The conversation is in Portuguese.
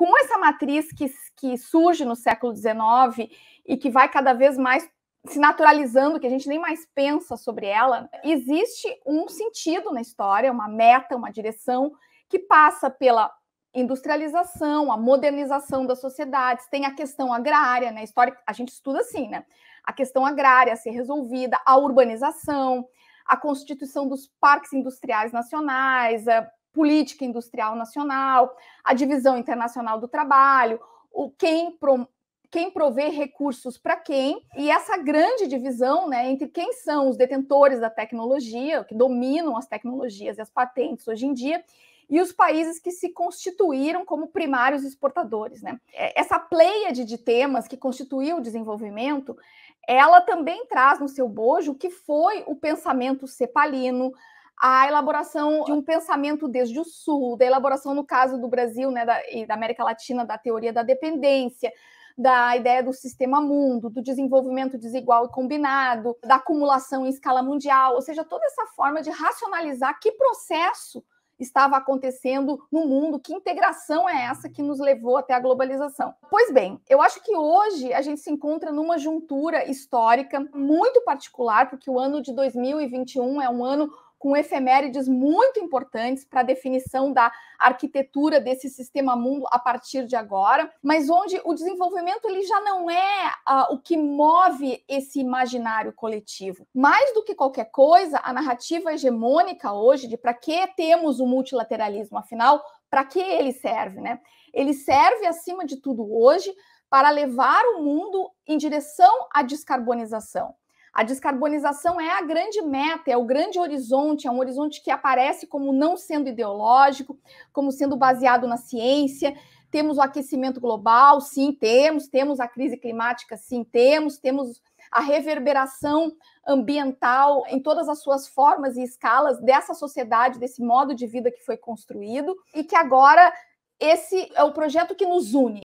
com essa matriz que, que surge no século XIX e que vai cada vez mais se naturalizando, que a gente nem mais pensa sobre ela, existe um sentido na história, uma meta, uma direção que passa pela industrialização, a modernização das sociedades, tem a questão agrária, né? História, a gente estuda assim, né? A questão agrária a ser resolvida, a urbanização, a constituição dos parques industriais nacionais, a, política industrial nacional, a divisão internacional do trabalho, o quem pro, quem provê recursos para quem, e essa grande divisão né, entre quem são os detentores da tecnologia, que dominam as tecnologias e as patentes hoje em dia, e os países que se constituíram como primários exportadores. Né? É, essa pleiade de temas que constituiu o desenvolvimento, ela também traz no seu bojo o que foi o pensamento cepalino, a elaboração de um pensamento desde o sul, da elaboração, no caso do Brasil né, da, e da América Latina, da teoria da dependência, da ideia do sistema mundo, do desenvolvimento desigual e combinado, da acumulação em escala mundial, ou seja, toda essa forma de racionalizar que processo estava acontecendo no mundo, que integração é essa que nos levou até a globalização. Pois bem, eu acho que hoje a gente se encontra numa juntura histórica muito particular, porque o ano de 2021 é um ano com efemérides muito importantes para a definição da arquitetura desse sistema mundo a partir de agora, mas onde o desenvolvimento ele já não é uh, o que move esse imaginário coletivo. Mais do que qualquer coisa, a narrativa hegemônica hoje de para que temos o multilateralismo, afinal, para que ele serve, né? Ele serve acima de tudo hoje para levar o mundo em direção à descarbonização. A descarbonização é a grande meta, é o grande horizonte, é um horizonte que aparece como não sendo ideológico, como sendo baseado na ciência. Temos o aquecimento global, sim, temos, temos a crise climática, sim, temos, temos a reverberação ambiental em todas as suas formas e escalas dessa sociedade, desse modo de vida que foi construído e que agora esse é o projeto que nos une.